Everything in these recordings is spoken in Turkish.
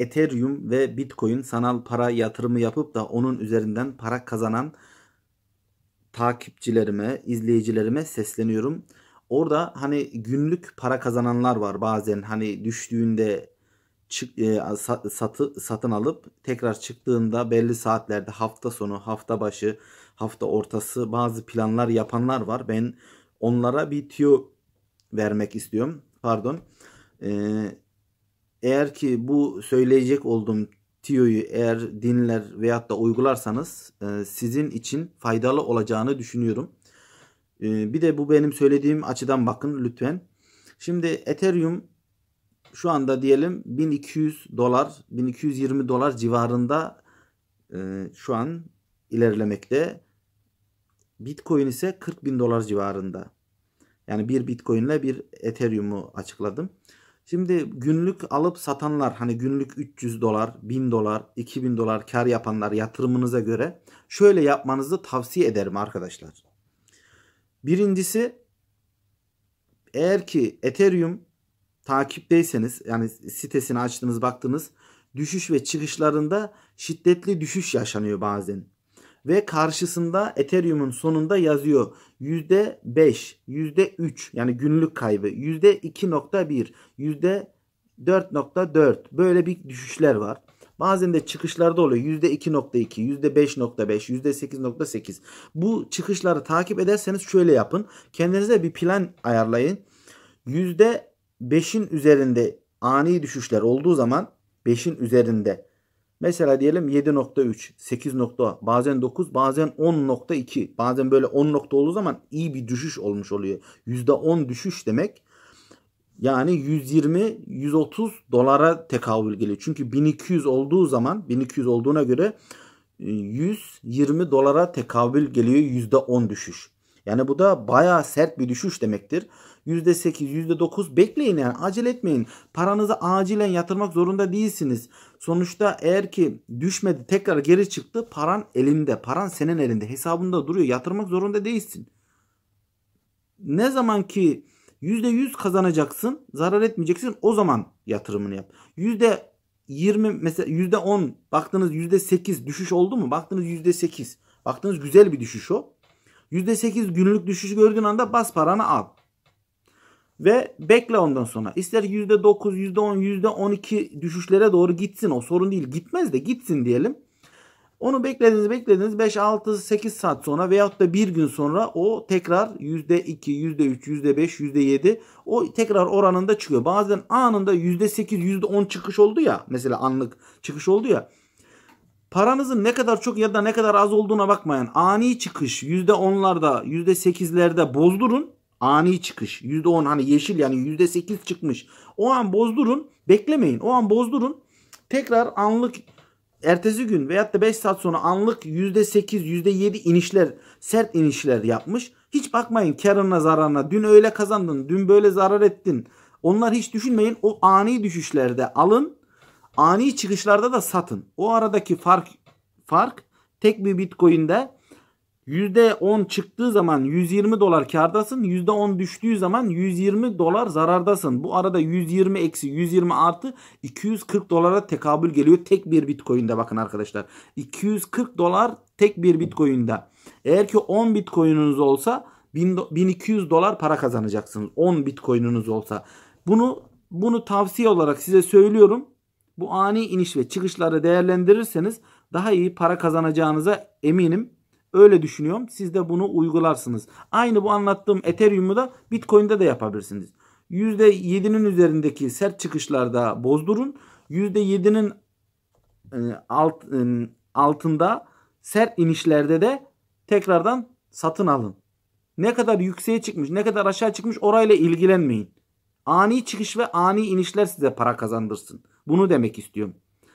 Ethereum ve Bitcoin sanal para yatırımı yapıp da onun üzerinden para kazanan takipçilerime, izleyicilerime sesleniyorum. Orada hani günlük para kazananlar var bazen hani düştüğünde çık, e, satı, satın alıp tekrar çıktığında belli saatlerde hafta sonu, hafta başı, hafta ortası bazı planlar yapanlar var. Ben onlara bir tüyo vermek istiyorum. Pardon. Eee eğer ki bu söyleyecek olduğum tiyoyu eğer dinler veyahut da uygularsanız e, sizin için faydalı olacağını düşünüyorum. E, bir de bu benim söylediğim açıdan bakın lütfen. Şimdi Ethereum şu anda diyelim 1200 dolar 1220 dolar civarında e, şu an ilerlemekte. Bitcoin ise 40 bin dolar civarında. Yani bir Bitcoin ile bir Ethereum'u açıkladım. Şimdi günlük alıp satanlar hani günlük 300 dolar, 1000 dolar, 2000 dolar kar yapanlar yatırımınıza göre şöyle yapmanızı tavsiye ederim arkadaşlar. Birincisi eğer ki Ethereum takipteyseniz yani sitesini açtınız baktınız düşüş ve çıkışlarında şiddetli düşüş yaşanıyor bazen ve karşısında Ethereum'un sonunda yazıyor %5, %3 yani günlük kaybı, %2.1, %4.4 böyle bir düşüşler var. Bazen de çıkışlarda oluyor %2.2, %5.5, %8.8. Bu çıkışları takip ederseniz şöyle yapın. Kendinize bir plan ayarlayın. %5'in üzerinde ani düşüşler olduğu zaman 5'in üzerinde Mesela diyelim 7.3, 8. bazen 9, bazen 10.2. Bazen böyle 10 nokta olduğu zaman iyi bir düşüş olmuş oluyor. %10 düşüş demek. Yani 120 130 dolara tekabül geliyor. Çünkü 1200 olduğu zaman 1200 olduğuna göre 120 e, dolara tekabül geliyor %10 düşüş. Yani bu da baya sert bir düşüş demektir. %8, %9 bekleyin yani acele etmeyin. Paranızı acilen yatırmak zorunda değilsiniz. Sonuçta eğer ki düşmedi tekrar geri çıktı paran elinde. Paran senin elinde hesabında duruyor. Yatırmak zorunda değilsin. Ne zaman ki %100 kazanacaksın zarar etmeyeceksin o zaman yatırımını yap. %20 mesela %10 baktınız %8 düşüş oldu mu? Baktınız %8. Baktınız güzel bir düşüş o. %8 günlük düşüş gördüğün anda bas paranı al. Ve bekle ondan sonra. İster %9, %10, %12 düşüşlere doğru gitsin. O sorun değil. Gitmez de gitsin diyelim. Onu beklediniz beklediniz 5, 6, 8 saat sonra veyahut da bir gün sonra o tekrar %2, %3, %5, %7 o tekrar oranında çıkıyor. Bazen anında %8, %10 çıkış oldu ya mesela anlık çıkış oldu ya. Paranızın ne kadar çok ya da ne kadar az olduğuna bakmayın. Ani çıkış %10'larda, %8'lerde bozdurun. Ani çıkış %10 hani yeşil yani %8 çıkmış. O an bozdurun. Beklemeyin. O an bozdurun. Tekrar anlık ertesi gün veyahut da 5 saat sonra anlık %8, %7 inişler, sert inişler yapmış. Hiç bakmayın karına zararına. Dün öyle kazandın, dün böyle zarar ettin. Onlar hiç düşünmeyin. O ani düşüşlerde alın Ani çıkışlarda da satın. O aradaki fark fark tek bir Bitcoin'de %10 çıktığı zaman 120 dolar kardasın. %10 düştüğü zaman 120 dolar zarardasın. Bu arada 120 eksi 120 artı 240 dolara tekabül geliyor. Tek bir bitcoin'de bakın arkadaşlar. 240 dolar tek bir bitcoin'de. Eğer ki 10 bitcoin'unuz olsa 1200 dolar para kazanacaksınız. 10 bitcoin'unuz olsa. Bunu bunu tavsiye olarak size söylüyorum bu ani iniş ve çıkışları değerlendirirseniz daha iyi para kazanacağınıza eminim. Öyle düşünüyorum. Siz de bunu uygularsınız. Aynı bu anlattığım Ethereum'u da Bitcoin'de de yapabilirsiniz. %7'nin üzerindeki sert çıkışlarda bozdurun. %7'nin e, alt, e, altında sert inişlerde de tekrardan satın alın. Ne kadar yükseğe çıkmış, ne kadar aşağı çıkmış orayla ilgilenmeyin. Ani çıkış ve ani inişler size para kazandırsın. Bunu demek istiyorum.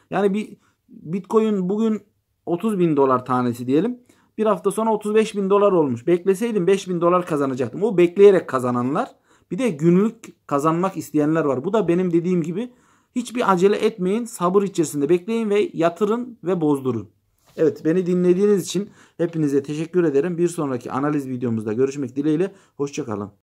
Yani bir Bitcoin bugün 30 bin dolar tanesi diyelim. Bir hafta sonra 35 bin dolar olmuş. Bekleseydim 5 bin dolar kazanacaktım. O bekleyerek kazananlar. Bir de günlük kazanmak isteyenler var. Bu da benim dediğim gibi hiçbir acele etmeyin. Sabır içerisinde bekleyin ve yatırın ve bozdurun. Evet beni dinlediğiniz için hepinize teşekkür ederim. Bir sonraki analiz videomuzda görüşmek dileğiyle. Hoşçakalın.